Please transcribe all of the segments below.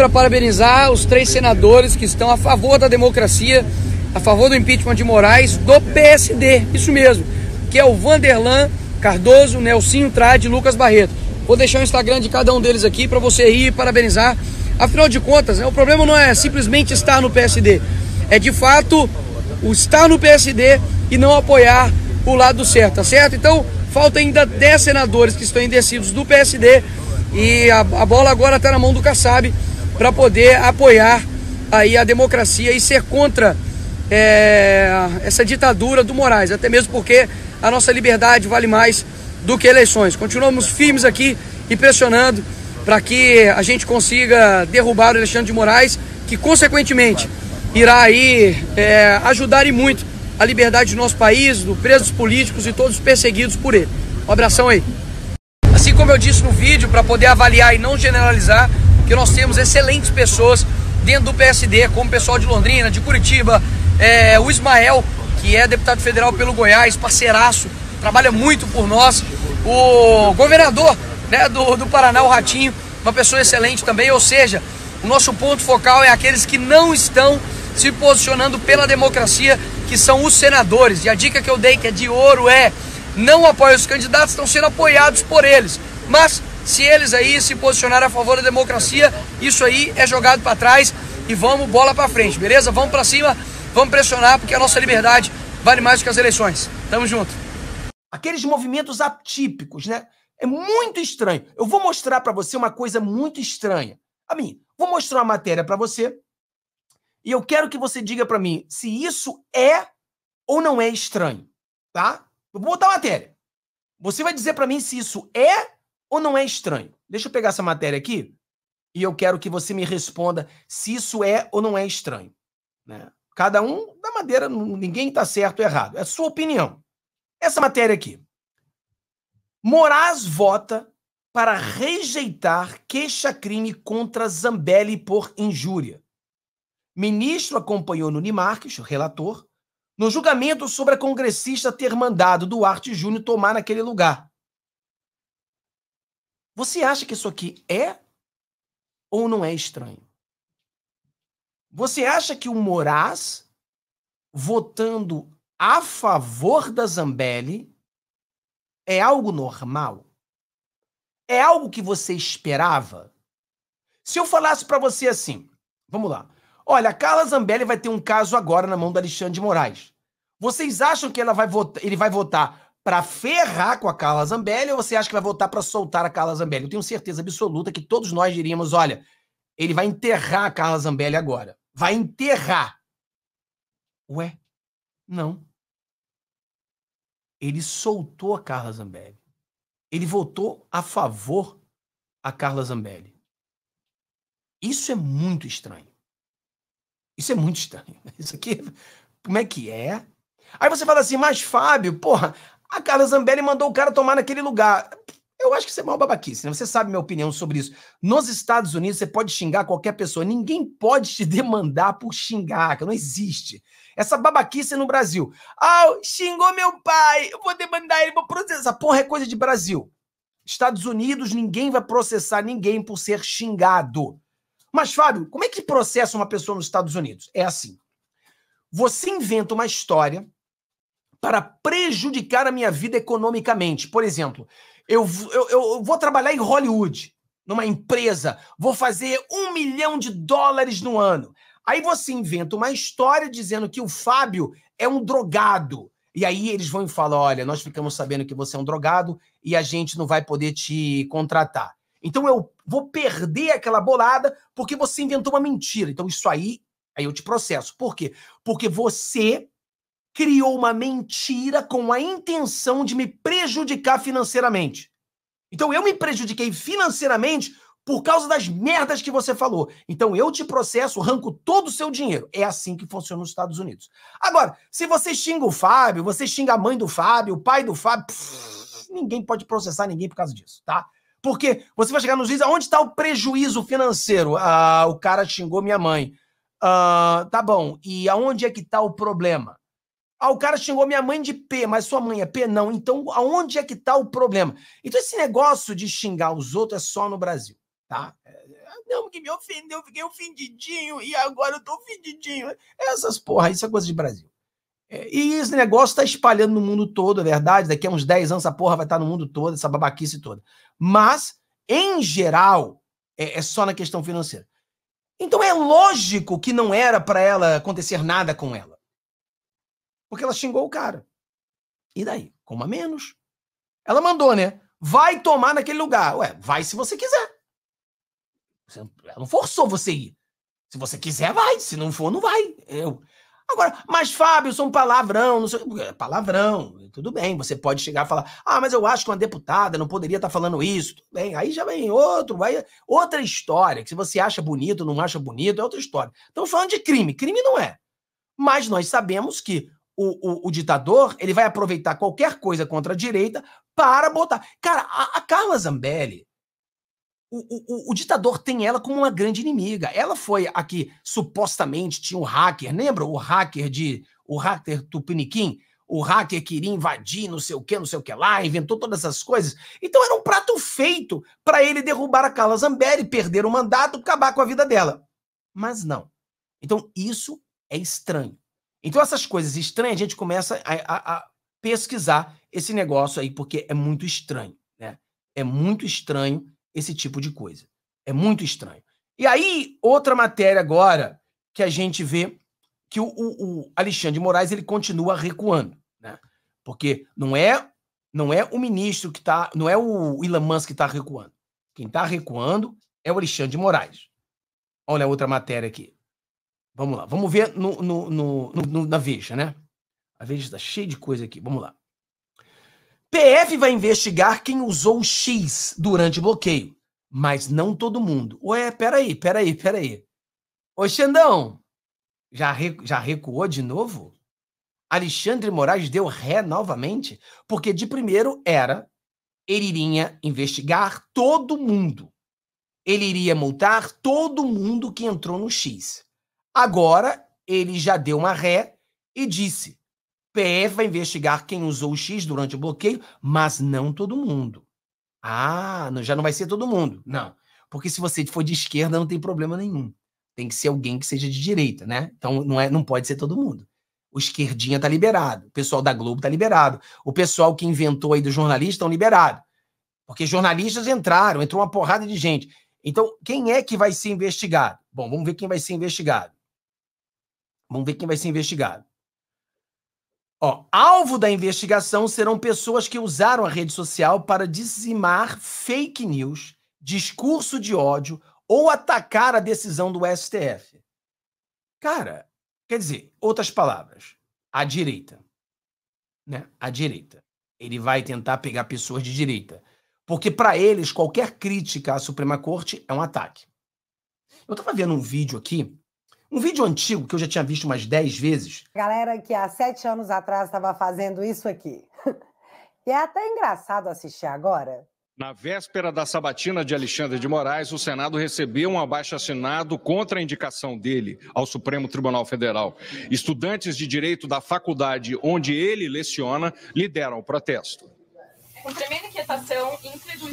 para parabenizar os três senadores que estão a favor da democracia, a favor do impeachment de Moraes, do PSD, isso mesmo, que é o Vanderlan Cardoso, Nelsinho Trade e Lucas Barreto. Vou deixar o Instagram de cada um deles aqui para você ir e parabenizar. Afinal de contas, né, o problema não é simplesmente estar no PSD, é de fato o estar no PSD e não apoiar o lado certo, tá certo? Então, falta ainda 10 senadores que estão indecisos do PSD e a, a bola agora está na mão do Kassab para poder apoiar aí a democracia e ser contra é, essa ditadura do Moraes, até mesmo porque a nossa liberdade vale mais do que eleições. Continuamos firmes aqui e pressionando para que a gente consiga derrubar o Alexandre de Moraes, que consequentemente irá aí é, ajudar e muito a liberdade do nosso país, dos presos políticos e todos perseguidos por ele. Um abração aí. Assim como eu disse no vídeo, para poder avaliar e não generalizar, que nós temos excelentes pessoas dentro do PSD, como o pessoal de Londrina, de Curitiba, é, o Ismael, que é deputado federal pelo Goiás, parceiraço, trabalha muito por nós, o governador né, do, do Paraná, o Ratinho, uma pessoa excelente também, ou seja, o nosso ponto focal é aqueles que não estão se posicionando pela democracia, que são os senadores. E a dica que eu dei, que é de ouro, é não apoia os candidatos, estão sendo apoiados por eles. Mas se eles aí se posicionarem a favor da democracia, isso aí é jogado para trás e vamos bola para frente, beleza? Vamos para cima, vamos pressionar porque a nossa liberdade vale mais do que as eleições. Tamo junto. Aqueles movimentos atípicos, né? É muito estranho. Eu vou mostrar para você uma coisa muito estranha. A mim, vou mostrar uma matéria para você e eu quero que você diga para mim se isso é ou não é estranho, tá? Eu vou botar a matéria. Você vai dizer para mim se isso é ou não é estranho? Deixa eu pegar essa matéria aqui e eu quero que você me responda se isso é ou não é estranho. Né? Cada um da maneira, ninguém está certo ou errado. É sua opinião. Essa matéria aqui. Moraes vota para rejeitar queixa-crime contra Zambelli por injúria. Ministro acompanhou Nuni Marques, relator, no julgamento sobre a congressista ter mandado Duarte Júnior tomar naquele lugar. Você acha que isso aqui é ou não é estranho? Você acha que o Moraes, votando a favor da Zambelli, é algo normal? É algo que você esperava? Se eu falasse para você assim, vamos lá. Olha, a Carla Zambelli vai ter um caso agora na mão do Alexandre de Moraes. Vocês acham que ela vai votar, ele vai votar para ferrar com a Carla Zambelli ou você acha que vai voltar para soltar a Carla Zambelli? Eu tenho certeza absoluta que todos nós diríamos: olha, ele vai enterrar a Carla Zambelli agora. Vai enterrar. Ué, não. Ele soltou a Carla Zambelli. Ele votou a favor a Carla Zambelli. Isso é muito estranho. Isso é muito estranho. Isso aqui, como é que é? Aí você fala assim, mas Fábio, porra, a Carla Zambelli mandou o cara tomar naquele lugar. Eu acho que isso é mal babaquice, né? Você sabe minha opinião sobre isso. Nos Estados Unidos, você pode xingar qualquer pessoa. Ninguém pode te demandar por xingar, que não existe. Essa babaquice no Brasil. Ah, oh, xingou meu pai, eu vou demandar ele, vou processar. Porra, é coisa de Brasil. Estados Unidos, ninguém vai processar ninguém por ser xingado. Mas, Fábio, como é que processa uma pessoa nos Estados Unidos? É assim. Você inventa uma história para prejudicar a minha vida economicamente. Por exemplo, eu, eu, eu vou trabalhar em Hollywood, numa empresa, vou fazer um milhão de dólares no ano. Aí você inventa uma história dizendo que o Fábio é um drogado. E aí eles vão e falam: olha, nós ficamos sabendo que você é um drogado e a gente não vai poder te contratar. Então eu vou perder aquela bolada porque você inventou uma mentira. Então isso aí, aí eu te processo. Por quê? Porque você criou uma mentira com a intenção de me prejudicar financeiramente. Então eu me prejudiquei financeiramente por causa das merdas que você falou. Então eu te processo, arranco todo o seu dinheiro. É assim que funciona nos Estados Unidos. Agora, se você xinga o Fábio, você xinga a mãe do Fábio, o pai do Fábio, pff, ninguém pode processar ninguém por causa disso, tá? Porque você vai chegar nos juiz, onde está o prejuízo financeiro? Ah, o cara xingou minha mãe. Ah, tá bom, e aonde é que está o problema? Ah, o cara xingou minha mãe de P, mas sua mãe é P? Não. Então, aonde é que está o problema? Então, esse negócio de xingar os outros é só no Brasil, tá? É, é, não, que me ofendeu, fiquei ofendidinho e agora eu tô ofendidinho. Essas porra, isso é coisa de Brasil. É, e esse negócio está espalhando no mundo todo, é verdade. Daqui a uns 10 anos essa porra vai estar tá no mundo todo, essa babaquice toda. Mas, em geral, é, é só na questão financeira. Então é lógico que não era para ela acontecer nada com ela. Porque ela xingou o cara. E daí? Coma menos. Ela mandou, né? Vai tomar naquele lugar. Ué, vai se você quiser. Você, ela não forçou você ir. Se você quiser, vai. Se não for, não vai. Eu. Agora, mas Fábio, sou um palavrão, não sei. Palavrão, tudo bem. Você pode chegar e falar, ah, mas eu acho que uma deputada não poderia estar tá falando isso. Tudo bem, aí já vem outro, vai outra história. Que se você acha bonito, não acha bonito, é outra história. Estamos falando de crime. Crime não é. Mas nós sabemos que o, o, o, ditador, ele vai aproveitar qualquer coisa contra a direita para botar. Cara, a, a Carla Zambelli, o, o, ditador tem ela como uma grande inimiga. Ela foi a que supostamente, tinha um hacker, lembra o hacker de. O hacker Tupiniquim? O hacker queria invadir, não sei o que, não sei o que lá, inventou todas essas coisas. Então era um prato feito para ele derrubar a Carla Zambelli, perder o mandato, acabar com a vida dela. Mas não. Então isso é estranho. Então, essas coisas estranhas, a gente começa a, a, a pesquisar esse negócio aí, porque é muito estranho, né? É muito estranho esse tipo de coisa. É muito estranho. E aí, outra matéria agora que a gente vê que o, o, o Alexandre de Moraes ele continua recuando, né? Porque não é não é o ministro que está, não é o Elon Musk que está recuando. Quem está recuando é o Alexandre de Moraes. Olha a outra matéria aqui. Vamos lá, vamos ver no, no, no, no na Veja, né? A Veja está cheia de coisa aqui, vamos lá. PF vai investigar quem usou o X durante bloqueio, mas não todo mundo. Ué, peraí, peraí, peraí. Ô, Xandão, já, recu já recuou de novo? Alexandre Moraes deu ré novamente? Porque de primeiro era, ele iria investigar todo mundo. Ele iria multar todo mundo que entrou no X. Agora, ele já deu uma ré e disse: PF vai investigar quem usou o X durante o bloqueio, mas não todo mundo. Ah, já não vai ser todo mundo. Não. Porque se você for de esquerda, não tem problema nenhum. Tem que ser alguém que seja de direita, né? Então não, é, não pode ser todo mundo. O esquerdinha tá liberado. O pessoal da Globo tá liberado. O pessoal que inventou aí do jornalista estão liberado. Porque jornalistas entraram, entrou uma porrada de gente. Então, quem é que vai ser investigado? Bom, vamos ver quem vai ser investigado. Vamos ver quem vai ser investigado. Ó, alvo da investigação serão pessoas que usaram a rede social para dizimar fake news, discurso de ódio ou atacar a decisão do STF. Cara, quer dizer, outras palavras, a direita, né? A direita. Ele vai tentar pegar pessoas de direita, porque para eles qualquer crítica à Suprema Corte é um ataque. Eu estava vendo um vídeo aqui um vídeo antigo que eu já tinha visto umas 10 vezes. Galera que há sete anos atrás estava fazendo isso aqui. E é até engraçado assistir agora. Na véspera da sabatina de Alexandre de Moraes, o Senado recebeu um abaixo-assinado contra a indicação dele ao Supremo Tribunal Federal. Estudantes de direito da faculdade onde ele leciona lideram o protesto. O primeiro manifestação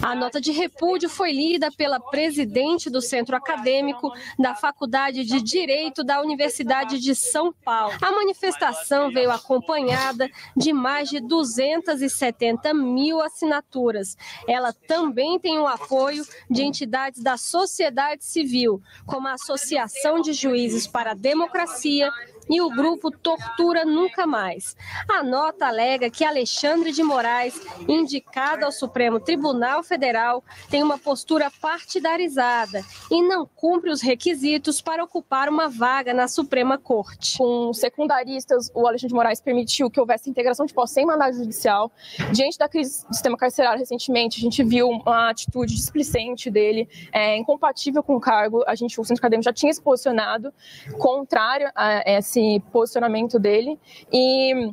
A nota de repúdio foi lida pela presidente do Centro Acadêmico da Faculdade de Direito da Universidade de São Paulo. A manifestação veio acompanhada de mais de 270 mil assinaturas. Ela também tem o apoio de entidades da sociedade civil, como a Associação de Juízes para a Democracia, e o grupo Tortura Nunca Mais. A nota alega que Alexandre de Moraes, indicado ao Supremo Tribunal Federal, tem uma postura partidarizada e não cumpre os requisitos para ocupar uma vaga na Suprema Corte. Com secundaristas, o Alexandre de Moraes permitiu que houvesse integração de posse sem mandato judicial. Diante da crise do sistema carcerário recentemente, a gente viu uma atitude displicente dele, é, incompatível com o cargo. A gente, o Centro Acadêmico já tinha se posicionado contrário a esse esse posicionamento dele. E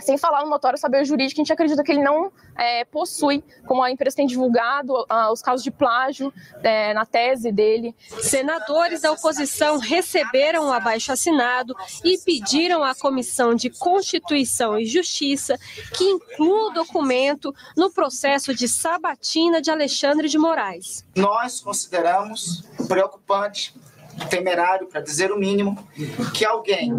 sem falar no notório saber jurídico, a gente acredita que ele não é, possui, como a empresa tem divulgado, os casos de plágio é, na tese dele. Senadores da oposição receberam o abaixo assinado e pediram à Comissão de Constituição e Justiça que inclua o documento no processo de sabatina de Alexandre de Moraes. Nós consideramos preocupante temerário, para dizer o mínimo, que alguém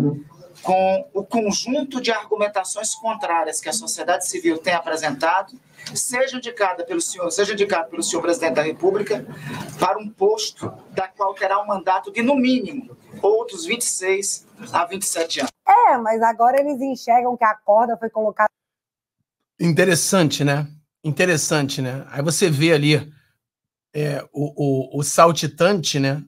com o conjunto de argumentações contrárias que a sociedade civil tem apresentado, seja indicada pelo senhor, seja indicado pelo senhor presidente da República para um posto da qual terá um mandato de no mínimo outros 26 a 27 anos. É, mas agora eles enxergam que a corda foi colocada Interessante, né? Interessante, né? Aí você vê ali é, o, o, o saltitante, né?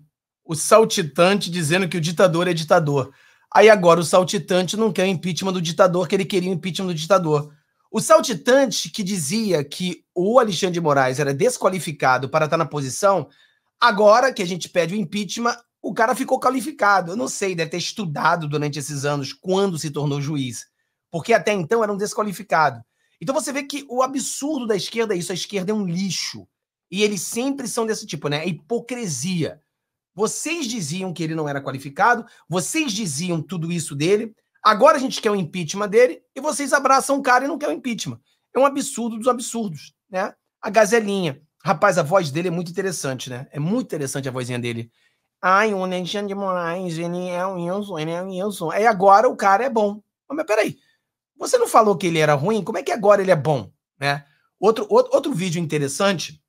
o saltitante dizendo que o ditador é ditador. Aí agora o saltitante não quer impeachment do ditador, que ele queria impeachment do ditador. O saltitante que dizia que o Alexandre de Moraes era desqualificado para estar na posição, agora que a gente pede o impeachment, o cara ficou qualificado. Eu não sei, deve ter estudado durante esses anos quando se tornou juiz, porque até então era um desqualificado. Então você vê que o absurdo da esquerda é isso, a esquerda é um lixo. E eles sempre são desse tipo, né? A é hipocrisia. Vocês diziam que ele não era qualificado, vocês diziam tudo isso dele. Agora a gente quer o impeachment dele e vocês abraçam o cara e não quer o impeachment. É um absurdo dos absurdos, né? A gazelinha. Rapaz, a voz dele é muito interessante, né? É muito interessante a vozinha dele. Ai, o Alexandre de Moraes, ele é o Wilson, ele é o Wilson. Aí agora o cara é bom. Mas peraí, você não falou que ele era ruim? Como é que agora ele é bom, né? Outro, outro, outro vídeo interessante